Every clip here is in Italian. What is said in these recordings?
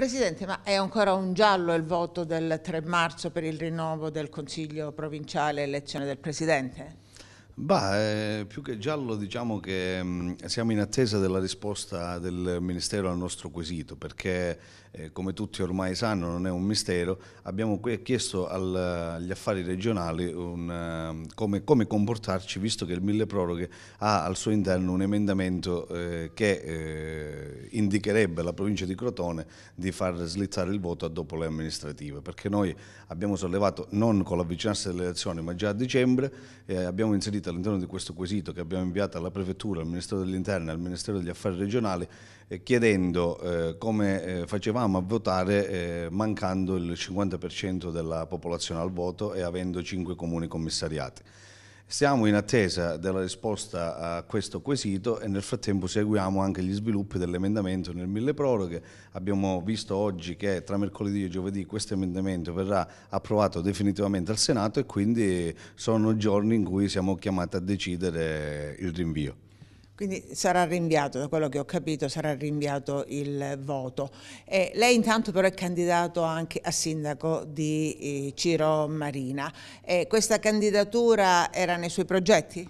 Presidente, ma è ancora un giallo il voto del 3 marzo per il rinnovo del Consiglio provinciale e elezione del Presidente? Beh, più che giallo diciamo che mm, siamo in attesa della risposta del Ministero al nostro quesito perché eh, come tutti ormai sanno non è un mistero, abbiamo chiesto agli affari regionali un, eh, come, come, comportarci visto che il mille proroghe ha al suo interno un emendamento eh, che indicherebbe alla provincia di Crotone di far slittare il voto dopo le amministrative perché noi abbiamo sollevato non con l'avvicinarsi delle elezioni ma già a dicembre abbiamo inserito all'interno di questo quesito che abbiamo inviato alla Prefettura, al Ministero dell'Interno e al Ministero degli Affari Regionali eh, chiedendo eh, come eh, facevamo a votare eh, mancando il 50% della popolazione al voto e avendo 5 comuni commissariati. Siamo in attesa della risposta a questo quesito e nel frattempo seguiamo anche gli sviluppi dell'emendamento nel mille proroghe. Abbiamo visto oggi che tra mercoledì e giovedì questo emendamento verrà approvato definitivamente al Senato e quindi sono giorni in cui siamo chiamati a decidere il rinvio. Quindi sarà rinviato, da quello che ho capito, sarà rinviato il voto. E lei intanto però è candidato anche a sindaco di eh, Ciro Marina. E questa candidatura era nei suoi progetti?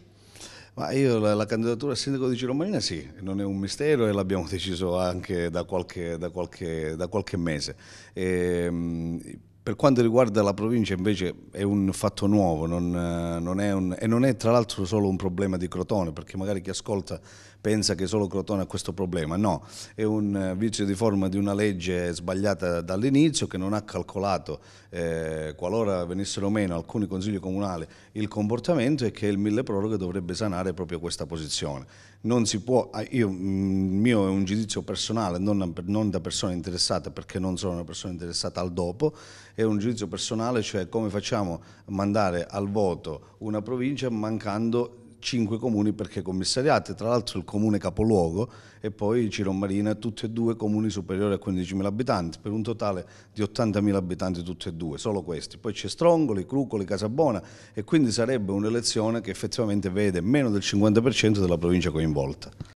Ma io la, la, candidatura a sindaco di Ciro Marina sì, non è un mistero e l'abbiamo deciso anche da qualche, da qualche, da qualche mese. E, ehm, per quanto riguarda la provincia invece è un fatto nuovo non, non un, e non è tra l'altro solo un problema di Crotone perché magari chi ascolta pensa che solo Crotone ha questo problema, no, è un eh, vizio di forma di una legge sbagliata dall'inizio che non ha calcolato eh, qualora venissero meno alcuni consigli comunali il comportamento e che il mille proroghe dovrebbe sanare proprio questa posizione. Non si può, ah, io, mm, il mio è un giudizio personale, non, non da persona interessata perché non sono una persona interessata al dopo, è un giudizio personale, cioè come facciamo a mandare al voto una provincia mancando cinque comuni perché commissariati, tra l'altro il comune capoluogo e poi Marina, tutti e due comuni superiori a 15.000 abitanti, per un totale di 80.000 abitanti tutti e due, solo questi. Poi c'è Strongoli, Crucoli, Casabona e quindi sarebbe un'elezione che effettivamente vede meno del 50% della provincia coinvolta.